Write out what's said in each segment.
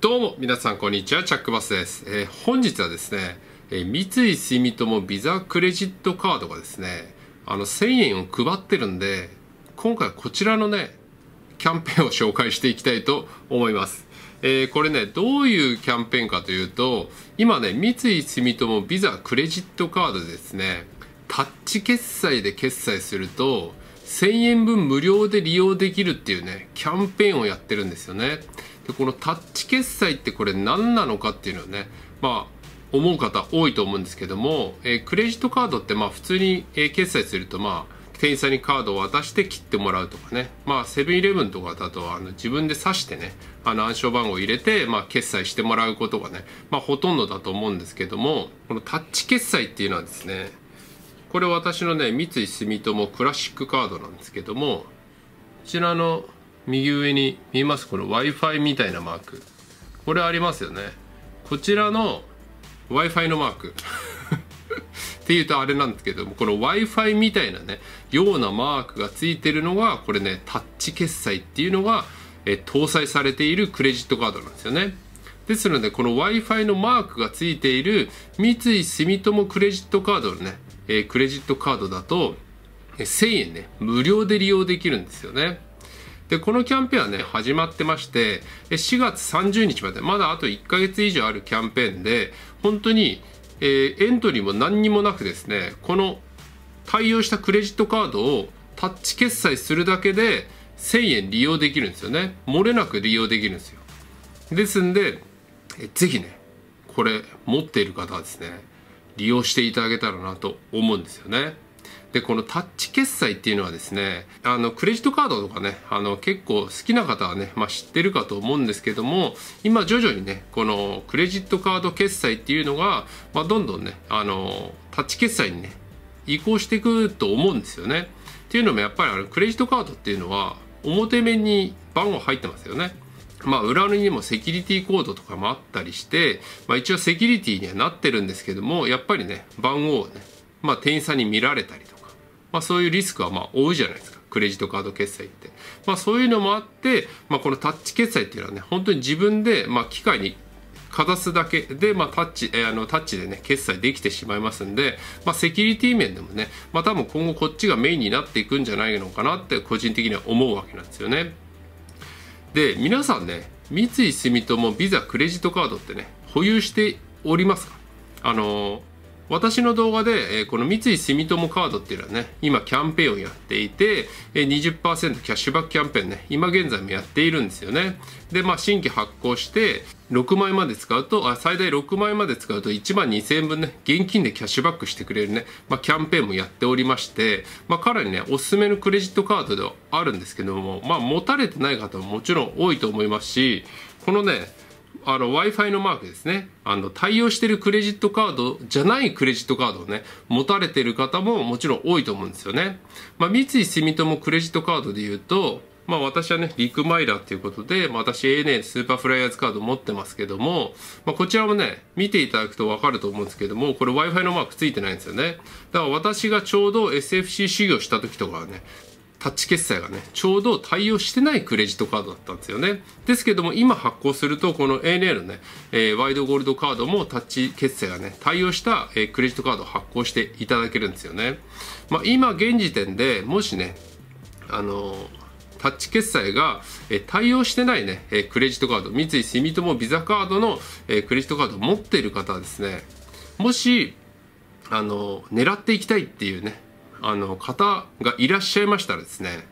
どうも皆さんこんにちはチャックバスです、えー、本日はですね、えー、三井住友ビザクレジットカードがですねあの1000円を配ってるんで今回はこちらのねキャンペーンを紹介していきたいと思います、えー、これねどういうキャンペーンかというと今ね三井住友ビザクレジットカードでですねタッチ決済で決済すると1000円分無料で利用できるっていうねキャンペーンをやってるんですよねでこのタッチ決済ってこれ何なのかっていうのはねまあ思う方多いと思うんですけども、えー、クレジットカードってまあ普通に、えー、決済するとまあ店員さんにカードを渡して切ってもらうとかねまあセブンイレブンとかだとあの自分で刺してねあの暗証番号を入れて、まあ、決済してもらうことがね、まあ、ほとんどだと思うんですけどもこのタッチ決済っていうのはですねこれ私のね、三井住友クラシックカードなんですけども、こちらの右上に見えますこの Wi-Fi みたいなマーク。これありますよね。こちらの Wi-Fi のマーク。っていうとあれなんですけども、この Wi-Fi みたいなね、ようなマークがついてるのが、これね、タッチ決済っていうのが、え搭載されているクレジットカードなんですよね。ですので、この Wi-Fi のマークがついている三井住友クレジットカードのね、えー、クレジットカードだと、1000円ね、無料で利用できるんですよね。で、このキャンペーンはね、始まってまして、4月30日まで、まだあと1ヶ月以上あるキャンペーンで、本当に、えー、エントリーも何にもなくですね、この対応したクレジットカードをタッチ決済するだけで1000円利用できるんですよね。漏れなく利用できるんですよ。ですんで、えぜひね、これ持っている方はですね、利用していただけたらなと思うんですよね。でこのタッチ決済っていうのはですねあのクレジットカードとかねあの結構好きな方はね、まあ、知ってるかと思うんですけども今徐々にねこのクレジットカード決済っていうのが、まあ、どんどんねあのタッチ決済にね移行していくと思うんですよね。っていうのもやっぱりあのクレジットカードっていうのは表面に番号入ってますよね。まあ、裏にもセキュリティコードとかもあったりして、まあ、一応セキュリティにはなってるんですけどもやっぱりね番号をね、まあ、店員さんに見られたりとか、まあ、そういうリスクはまあ多いじゃないですかクレジットカード決済って、まあ、そういうのもあって、まあ、このタッチ決済っていうのはね本当に自分でまあ機械にかざすだけで、まあ、タッチ、えあのタッチでね、決済できてしまいますんで、まあ、セキュリティ面でもね、まあ、多分今後こっちがメインになっていくんじゃないのかなって個人的には思うわけなんですよね。で皆さんね三井住友ビザクレジットカードってね保有しておりますかあの私の動画で、えこの三井住友カードっていうのはね、今キャンペーンをやっていて、え20%キャッシュバックキャンペーンね、今現在もやっているんですよね。で、まあ新規発行して、6枚まで使うと、あ、最大6枚まで使うと1万2000円分ね、現金でキャッシュバックしてくれるね、まあキャンペーンもやっておりまして、まあかなりね、おすすめのクレジットカードではあるんですけども、まあ持たれてない方ももちろん多いと思いますし、このね、あの Wi-Fi のマークですね。あの、対応してるクレジットカードじゃないクレジットカードをね、持たれてる方ももちろん多いと思うんですよね。まあ、三井住友クレジットカードで言うと、まあ私はね、リクマイラーっていうことで、まあ私 ANA スーパーフライヤーズカード持ってますけども、まあこちらもね、見ていただくとわかると思うんですけども、これ Wi-Fi のマークついてないんですよね。だから私がちょうど SFC 修行した時とかはね、タッチ決済がね、ちょうど対応してないクレジットカードだったんですよね。ですけども、今発行すると、この ANA のね、えー、ワイドゴールドカードもタッチ決済がね、対応した、えー、クレジットカードを発行していただけるんですよね。まあ、今、現時点でもしね、あのー、タッチ決済が、え対応してないね、えクレジットカード、三井住友ビザカードの、えクレジットカードを持っている方はですね、もし、あの狙っていきたいっていうね、あの方がいらっしゃいましたらですね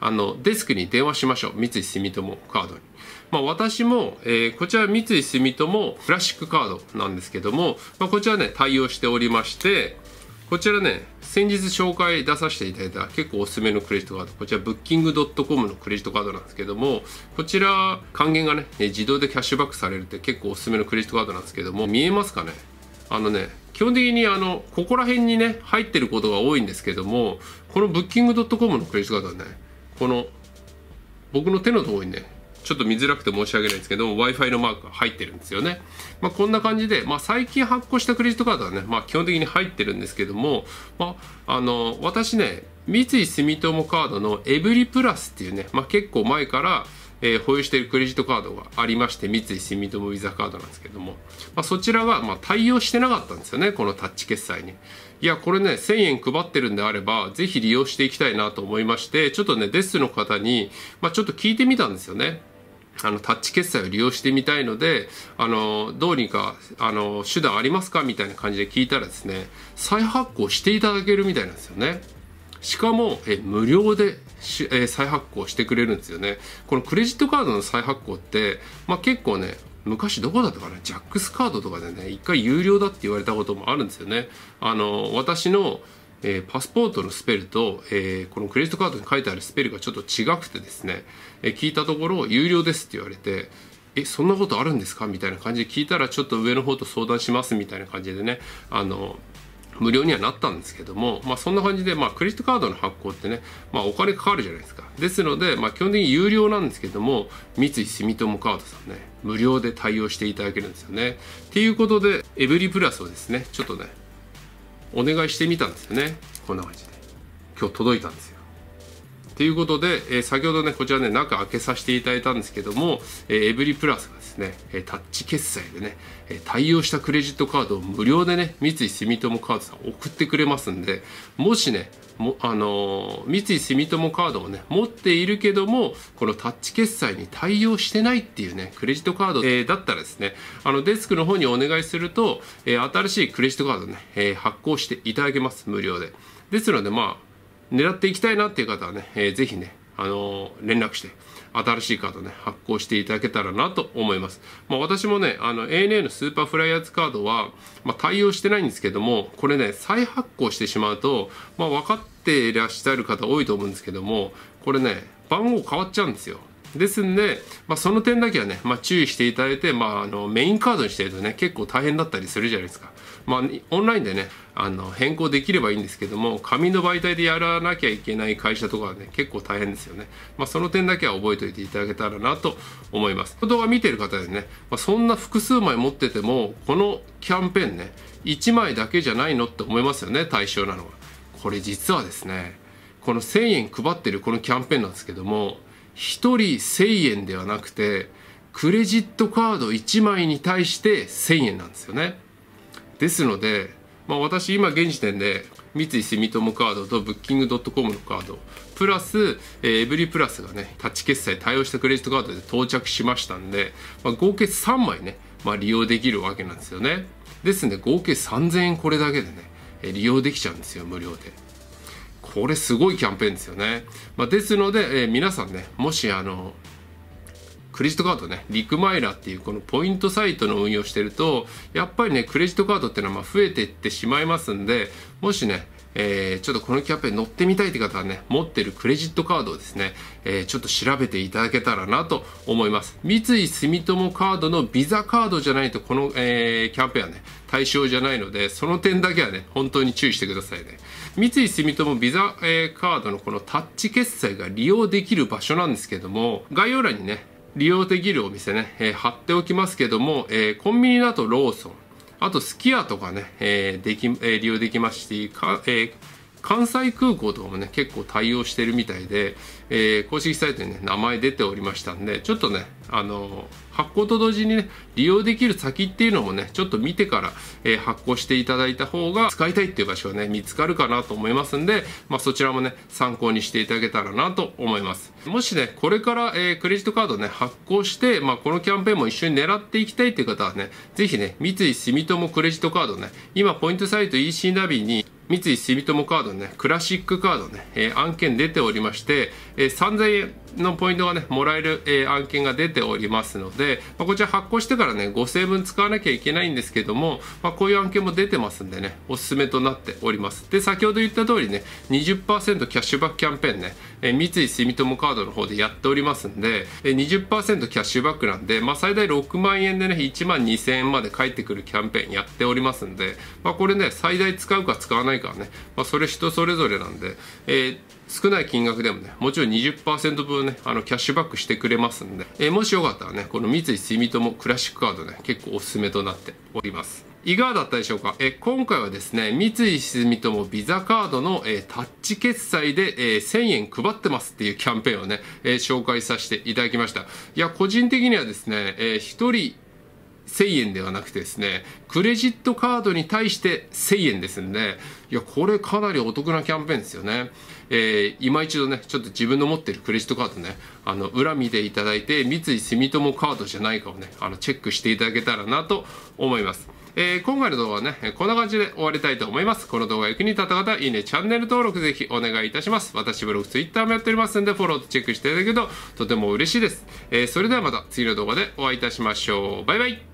あのデスクに電話しましょう三井住友カードに。まあ、私も、えー、こちら三井住友クラシックカードなんですけども、まあ、こちらね対応しておりましてこちらね先日紹介出させていただいた結構おすすめのクレジットカードこちらブッキングドットコムのクレジットカードなんですけどもこちら還元がね自動でキャッシュバックされるって結構おすすめのクレジットカードなんですけども見えますかねあのね基本的にあのここら辺にね入ってることが多いんですけどもこのブッキングドットコムのクレジットカードはねこの僕の手のところにねちょっと見づらくて申し訳ないんですけど Wi-Fi のマークが入ってるんですよね。まあ、こんな感じで、まあ、最近発行したクレジットカードはね、まあ、基本的に入ってるんですけども、まあ、あの私ね三井住友カードのエブリプラスっていうね、まあ、結構前からえー、保有しているクレジットカードがありまして三井住友 visa カードなんですけども、まあ、そちらがま対応してなかったんですよねこのタッチ決済に。いやこれね1000円配ってるんであればぜひ利用していきたいなと思いましてちょっとねデスの方に、まあ、ちょっと聞いてみたんですよね。あのタッチ決済を利用してみたいのであのどうにかあの手段ありますかみたいな感じで聞いたらですね再発行していただけるみたいなんですよね。しかもえ無料でし、えー、再発行してくれるんですよねこのクレジットカードの再発行って、まあ、結構ね昔どこだったかなジャックスカードとかでね一回有料だって言われたこともあるんですよねあの私の、えー、パスポートのスペルと、えー、このクレジットカードに書いてあるスペルがちょっと違くてですね、えー、聞いたところ有料ですって言われてえそんなことあるんですかみたいな感じで聞いたらちょっと上の方と相談しますみたいな感じでねあの無料にはなったんですけども、まあ、そんな感じで、まあ、クレジットカードの発行ってね、まあ、お金かかるじゃないですかですので、まあ、基本的に有料なんですけども三井住友カードさんね無料で対応していただけるんですよねっていうことでエブリプラスをですねちょっとねお願いしてみたんですよねこんな感じで今日届いたんですよということで、え先ほどね、こちらね、中開けさせていただいたんですけども、えエブリプラスがですね、えタッチ決済でね、え対応したクレジットカードを無料でね、三井住友カードさん送ってくれますんで、もしね、もあの三井住友カードをね持っているけどもこのタッチ決済に対応してないっていうねクレジットカード、えー、だったらですねあのデスクの方にお願いすると、えー、新しいクレジットカードね、えー、発行していただけます無料でですのでまあ狙っていきたいなっていう方はね、えー、ぜひね、あのー、連絡して、新しいカードね、発行していただけたらなと思います。まあ、私もね、あの、ANA のスーパーフライヤーズカードは、まあ、対応してないんですけども、これね、再発行してしまうと、まあ、分かっていらっしゃる方多いと思うんですけども、これね、番号変わっちゃうんですよ。ですんで、まあ、その点だけはね、まあ、注意していただいて、まあ、あのメインカードにしてるとね結構大変だったりするじゃないですか、まあ、オンラインでねあの変更できればいいんですけども紙の媒体でやらなきゃいけない会社とかはね結構大変ですよね、まあ、その点だけは覚えておいていただけたらなと思います動画見てる方でね、まあ、そんな複数枚持っててもこのキャンペーンね1枚だけじゃないのって思いますよね対象なのはこれ実はですねこの1000円配ってるこのキャンペーンなんですけども1人1000円ではなくてクレジットカード1枚に対して1000円なんですよねですので、まあ、私今現時点で三井住友カードとブッキングドットコムのカードプラス、えー、エブリプラスがねタッチ決済対応したクレジットカードで到着しましたんで、まあ、合計3枚ね、まあ、利用できるわけなんですよねですんで合計3000円これだけでね利用できちゃうんですよ無料でこれすごいキャンペーンですよね。まあ、ですので、えー、皆さんね、もしあの、クレジットカードね、リクマイラっていうこのポイントサイトの運用してると、やっぱりね、クレジットカードっていうのはま増えていってしまいますんで、もしね、えー、ちょっとこのキャンペーン乗ってみたいって方はね、持ってるクレジットカードをですね、えー、ちょっと調べていただけたらなと思います。三井住友カードのビザカードじゃないと、この、えー、キャンペーンはね、対象じゃないので、その点だけはね、本当に注意してくださいね。三井住友ビザ、えー、カードのこのタッチ決済が利用できる場所なんですけども、概要欄にね、利用できるお店ね、えー、貼っておきますけども、えー、コンビニだとローソン、あと、スキアとかね、えー、でき、えー、利用できますし、か、えー、関西空港とかもね結構対応してるみたいで、えー、公式サイトにね名前出ておりましたんでちょっとねあの発行と同時にね利用できる先っていうのもねちょっと見てから、えー、発行していただいた方が使いたいっていう場所がね見つかるかなと思いますんで、まあ、そちらもね参考にしていただけたらなと思いますもしねこれから、えー、クレジットカードね発行して、まあ、このキャンペーンも一緒に狙っていきたいっていう方はねぜひね三井住友クレジットカードね今ポイントサイト EC ナビに三井住友カードね、クラシックカードね、えー、案件出ておりまして、えー、3000円のポイントがね、もらえる、えー、案件が出ておりますので、まあ、こちら発行してからね、5000円分使わなきゃいけないんですけども、まあ、こういう案件も出てますんでね、おすすめとなっております。で、先ほど言った通りね、20%キャッシュバックキャンペーンね、えー、三井住友カードの方でやっておりますんで、えー、20%キャッシュバックなんで、まあ、最大6万円でね、1万2000円まで返ってくるキャンペーンやっておりますんで、まあ、これね、最大使うか使わないかはね、まあ、それ人それぞれなんで、えー少ない金額でもね、もちろん20%分ね、あの、キャッシュバックしてくれますんで、えー、もしよかったらね、この三井住友クラシックカードね、結構おすすめとなっております。いかがだったでしょうかえ今回はですね、三井住友ビザカードの、えー、タッチ決済で、えー、1000円配ってますっていうキャンペーンをね、えー、紹介させていただきました。いや、個人的にはですね、えー、1人1000円ではなくてですねクレジットカードに対して1000円ですんでいやこれかなりお得なキャンペーンですよね、えー、今一度ねちょっと自分の持ってるクレジットカードねあの裏見ていただいて三井住友カードじゃないかをねあのチェックしていただけたらなと思います、えー、今回の動画はねこんな感じで終わりたいと思いますこの動画役に立った方いいねチャンネル登録ぜひお願いいたします私ブログツイッターもやっておりますんでフォローとチェックしていただけるととても嬉しいです、えー、それではまた次の動画でお会いいたしましょうバイバイ